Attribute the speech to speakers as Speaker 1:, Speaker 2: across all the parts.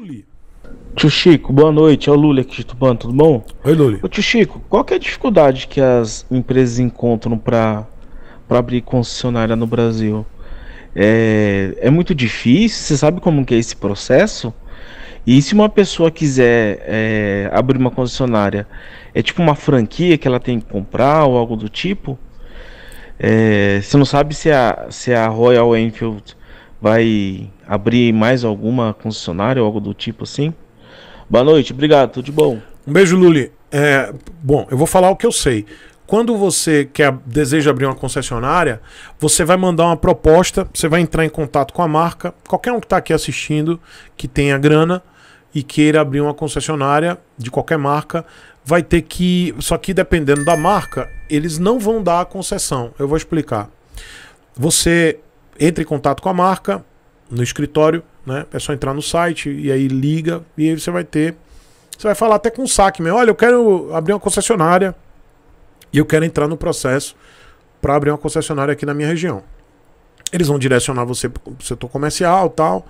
Speaker 1: Luli. Tio Chico, boa noite. É o Lula aqui de Tupan, tudo bom? Oi, Lula. Ô, tio Chico, qual que é a dificuldade que as empresas encontram para abrir concessionária no Brasil? É, é muito difícil? Você sabe como que é esse processo? E se uma pessoa quiser é, abrir uma concessionária, é tipo uma franquia que ela tem que comprar ou algo do tipo? É, você não sabe se é a, se é a Royal Enfield vai abrir mais alguma concessionária ou algo do tipo assim? Boa noite, obrigado, tudo de bom. Um beijo, Luli. É, bom, eu vou falar o que eu sei. Quando você quer, deseja abrir uma concessionária, você vai mandar uma proposta, você vai entrar em contato com a marca, qualquer um que está aqui assistindo, que tenha grana e queira abrir uma concessionária de qualquer marca, vai ter que. Só que dependendo da marca, eles não vão dar a concessão. Eu vou explicar. Você entre em contato com a marca no escritório, né? É só entrar no site e aí liga e aí você vai ter. Você vai falar até com o saque, mesmo. Olha, eu quero abrir uma concessionária e eu quero entrar no processo para abrir uma concessionária aqui na minha região. Eles vão direcionar você para o setor comercial tal.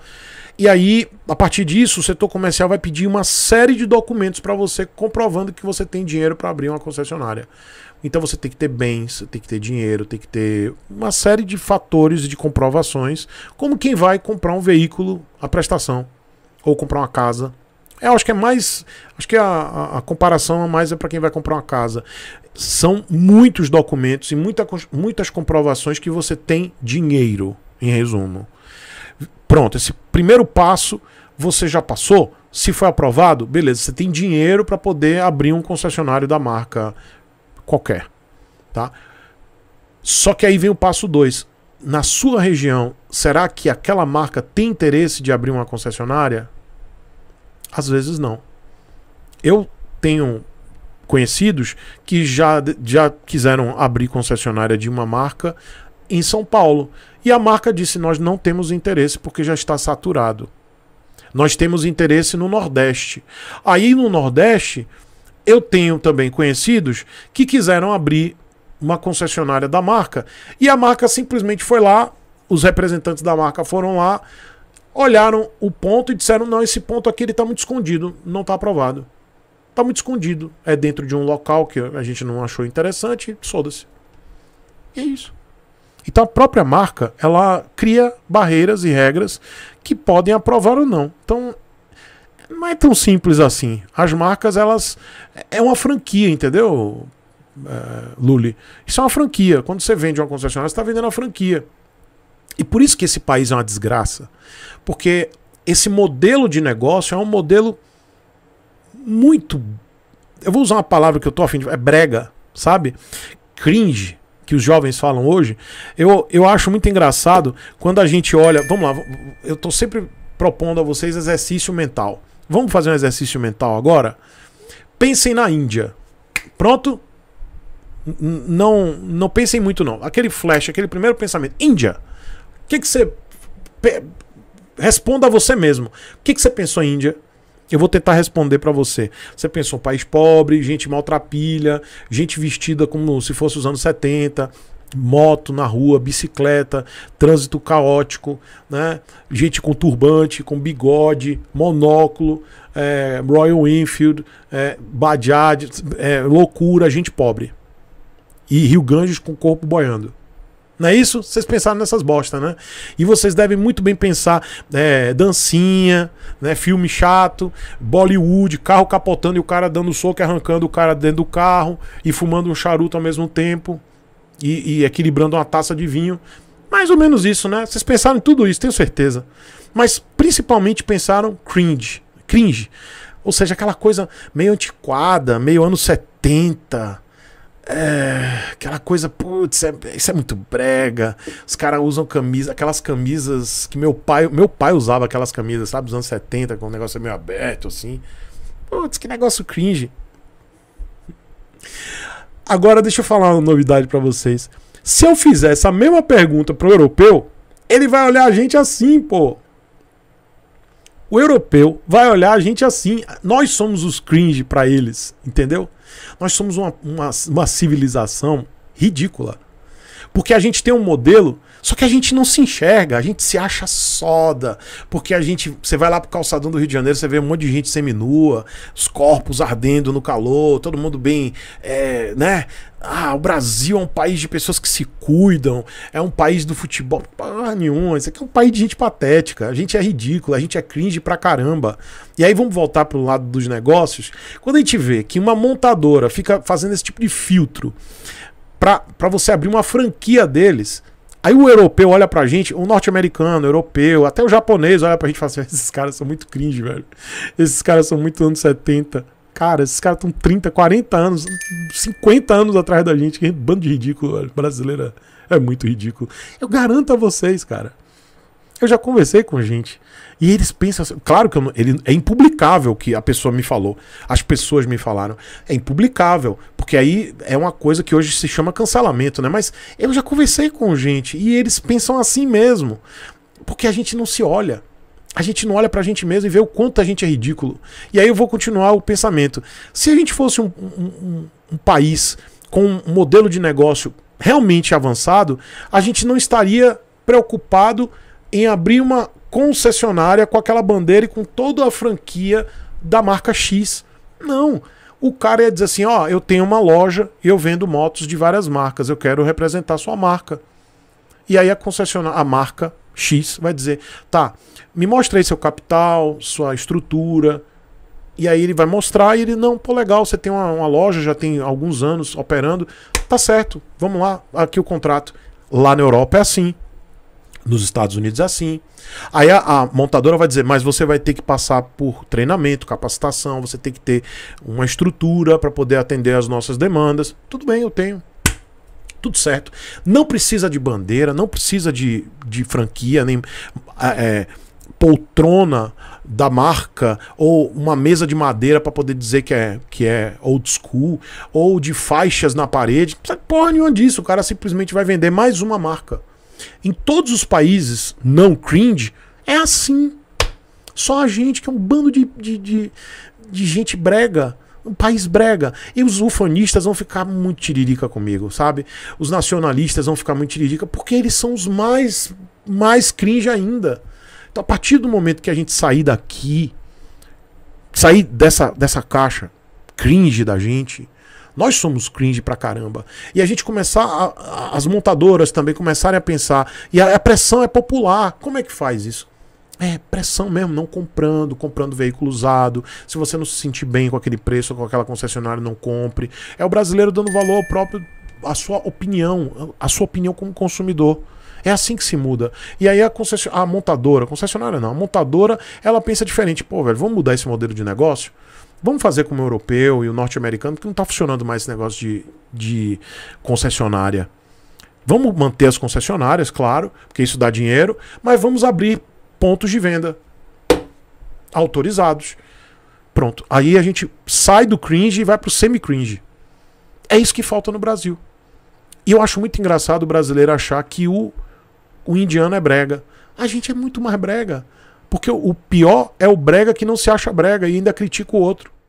Speaker 1: E aí, a partir disso, o setor comercial vai pedir uma série de documentos para você comprovando que você tem dinheiro para abrir uma concessionária. Então você tem que ter bens, tem que ter dinheiro, tem que ter uma série de fatores de comprovações, como quem vai comprar um veículo à prestação ou comprar uma casa é, acho que é mais. Acho que a, a, a comparação é mais é para quem vai comprar uma casa. São muitos documentos e muita, muitas comprovações que você tem dinheiro, em resumo. Pronto, esse primeiro passo você já passou. Se foi aprovado, beleza, você tem dinheiro para poder abrir um concessionário da marca qualquer. Tá? Só que aí vem o passo 2. Na sua região, será que aquela marca tem interesse de abrir uma concessionária? às vezes não. Eu tenho conhecidos que já, já quiseram abrir concessionária de uma marca em São Paulo. E a marca disse: Nós não temos interesse porque já está saturado. Nós temos interesse no Nordeste. Aí no Nordeste, eu tenho também conhecidos que quiseram abrir uma concessionária da marca e a marca simplesmente foi lá, os representantes da marca foram lá, olharam o ponto e disseram: não, esse ponto aqui ele está muito escondido, não está aprovado. Está muito escondido. É dentro de um local que a gente não achou interessante, soda-se. E é isso. Então a própria marca, ela cria barreiras e regras que podem aprovar ou não. Então não é tão simples assim. As marcas, elas. É uma franquia, entendeu, eh, Luli? Isso é uma franquia. Quando você vende uma concessionária, você está vendendo uma franquia. E por isso que esse país é uma desgraça. Porque esse modelo de negócio é um modelo muito. Eu vou usar uma palavra que eu tô afim de. É brega, sabe? Cringe, que os jovens falam hoje. Eu, eu acho muito engraçado quando a gente olha. Vamos lá, eu tô sempre propondo a vocês exercício mental. Vamos fazer um exercício mental agora? Pensem na Índia. Pronto? Não, não pensem muito, não. Aquele flash, aquele primeiro pensamento. Índia que, que você. Responda a você mesmo. O que, que você pensou, Índia? Eu vou tentar responder para você. Você pensou país pobre, gente maltrapilha, gente vestida como se fosse os anos 70, moto na rua, bicicleta, trânsito caótico, né? gente com turbante, com bigode, monóculo, é, Royal Enfield, é, Bajaj, é, loucura, gente pobre. E Rio Ganges com o corpo boiando. Não é isso? Vocês pensaram nessas bostas, né? E vocês devem muito bem pensar é, dancinha, né, filme chato, Bollywood, carro capotando e o cara dando soco e arrancando o cara dentro do carro e fumando um charuto ao mesmo tempo e, e equilibrando uma taça de vinho. Mais ou menos isso, né? Vocês pensaram em tudo isso, tenho certeza. Mas principalmente pensaram cringe. Cringe. Ou seja, aquela coisa meio antiquada, meio anos 70 é, aquela coisa, putz, é, isso é muito brega. Os caras usam camisa, aquelas camisas que meu pai, meu pai usava aquelas camisas, sabe, dos anos 70, com o negócio meio aberto assim. Putz, que negócio cringe. Agora deixa eu falar uma novidade para vocês. Se eu fizer essa mesma pergunta pro europeu, ele vai olhar a gente assim, pô. O europeu vai olhar a gente assim. Nós somos os cringe para eles, entendeu? Nós somos uma, uma, uma civilização ridícula. Porque a gente tem um modelo só que a gente não se enxerga, a gente se acha soda, porque a gente, você vai lá pro calçadão do Rio de Janeiro, você vê um monte de gente seminua, os corpos ardendo no calor, todo mundo bem, é, né? Ah, o Brasil é um país de pessoas que se cuidam, é um país do futebol. Porra nenhuma, isso aqui é um país de gente patética, a gente é ridículo, a gente é cringe pra caramba. E aí vamos voltar pro lado dos negócios. Quando a gente vê que uma montadora fica fazendo esse tipo de filtro para você abrir uma franquia deles, Aí o europeu olha pra gente, o norte-americano, europeu, até o japonês olha pra gente e fala assim: esses caras são muito cringe, velho. Esses caras são muito anos 70. Cara, esses caras estão 30, 40 anos, 50 anos atrás da gente. Que bando de ridículo, velho. Brasileira é, é muito ridículo. Eu garanto a vocês, cara. Eu já conversei com gente. E eles pensam assim. Claro que ele, é impublicável o que a pessoa me falou. As pessoas me falaram. É impublicável. Porque aí é uma coisa que hoje se chama cancelamento, né? Mas eu já conversei com gente e eles pensam assim mesmo. Porque a gente não se olha. A gente não olha pra gente mesmo e vê o quanto a gente é ridículo. E aí eu vou continuar o pensamento. Se a gente fosse um, um, um país com um modelo de negócio realmente avançado, a gente não estaria preocupado em abrir uma concessionária com aquela bandeira e com toda a franquia da marca X. Não o cara ia dizer assim: ó, eu tenho uma loja e eu vendo motos de várias marcas, eu quero representar sua marca. E aí a concessionária, a marca X vai dizer: tá, me mostre aí seu capital, sua estrutura. E aí ele vai mostrar e ele, não, pô, legal, você tem uma, uma loja, já tem alguns anos operando, tá certo, vamos lá, aqui o contrato. Lá na Europa é assim, nos Estados Unidos é assim. Aí a, a, montadora vai dizer, mas você vai ter que passar por treinamento, capacitação, você tem que ter uma estrutura para poder atender às nossas demandas. Tudo bem, eu tenho. Tudo certo. Não precisa de bandeira, não precisa de, de franquia, nem é, poltrona da marca, ou uma mesa de madeira para poder dizer que é, que é old school, ou de faixas na parede. Não precisa de porra nenhuma disso. O cara simplesmente vai vender mais uma marca em todos os países não cringe, é assim. Só a gente, que é um bando de, de, de, de gente brega um país brega. E os ufanistas vão ficar muito tiririca comigo, sabe? Os nacionalistas vão ficar muito tiririca, porque eles são os mais, mais cringe ainda. Então, a partir do momento que a gente sair daqui, sair dessa, dessa caixa cringe da gente, nós somos cringe pra caramba. E a gente começar, a, a, as montadoras também começarem a pensar, e a, a pressão é popular. Como é que faz isso? É, pressão mesmo, não comprando, comprando veículo usado. Se você não se sentir bem com aquele preço, com aquela concessionária, não compre. É o brasileiro dando valor ao próprio, à sua opinião, à sua opinião como consumidor. É assim que se muda. E aí a, concessionária, a montadora, a concessionária não, a montadora, ela pensa diferente. Pô, velho, vamos mudar esse modelo de negócio? Vamos fazer como o europeu e o norte-americano, que não está funcionando mais esse negócio de, de concessionária. Vamos manter as concessionárias, claro, porque isso dá dinheiro, mas vamos abrir pontos de venda autorizados. Pronto. Aí a gente sai do cringe e vai pro semi-cringe. É isso que falta no Brasil. E eu acho muito engraçado o brasileiro achar que o o indiano é brega. A gente é muito mais brega. Porque o pior é o brega que não se acha brega e ainda critica o outro.